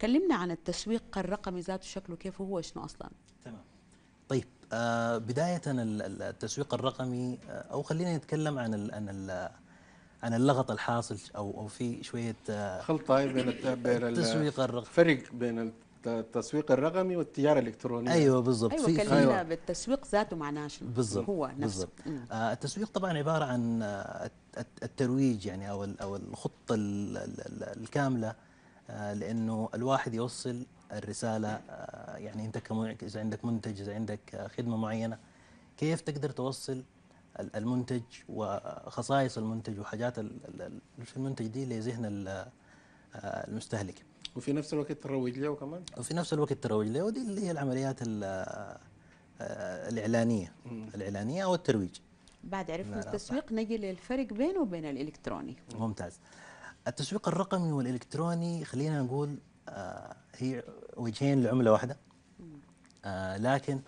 كلمنا عن التسويق الرقمي ذاته شكله كيف هو شنو اصلا تمام طيب آه بدايه التسويق الرقمي آه او خلينا نتكلم عن الـ عن الـ عن اللغط الحاصل او او في شويه آه خلطه بين بين التسويق الرقمي فرق بين التسويق الرقمي والتجاره الالكترونيه ايوه بالضبط ايوه كلمنا أيوة. بالتسويق ذاته معناه شنو بالضبط هو نفسه آه التسويق طبعا عباره عن آه، الترويج يعني او او الخطه الكامله آه، لانه الواحد يوصل الرساله آه، يعني انت كمنتج اذا عندك منتج اذا عندك آه، خدمه معينه كيف تقدر توصل المنتج وخصائص المنتج وحاجات في المنتج دي لذهن المستهلك وفي نفس الوقت تروج له كمان وفي نفس الوقت تروج له ودي اللي هي العمليات الاعلانيه الاعلانيه او الترويج بعد عرفنا نعم. التسويق نجي للفرق بينه وبين الالكتروني ممتاز التسويق الرقمي والالكتروني خلينا نقول آه، هي وجهين لعمله واحده آه، لكن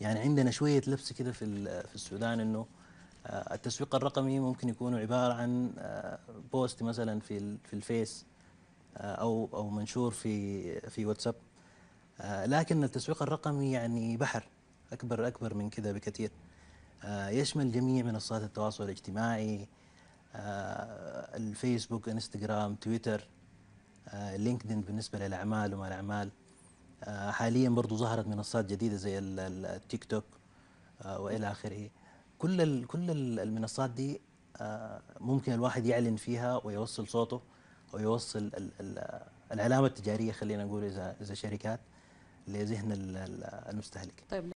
يعني عندنا شويه لبس كده في في السودان انه آه، التسويق الرقمي ممكن يكون عباره عن بوست مثلا في في الفيس او او منشور في في واتساب لكن التسويق الرقمي يعني بحر اكبر اكبر من كذا بكثير يشمل جميع منصات التواصل الاجتماعي الفيسبوك انستغرام تويتر آه، لينكدين بالنسبه للاعمال وما الاعمال آه، حاليا برضو ظهرت منصات جديده زي التيك توك آه، والى اخره كل كل المنصات دي ممكن الواحد يعلن فيها ويوصل صوته ويوصل العلامه التجاريه خلينا نقول اذا اذا شركات لذهن المستهلك طيب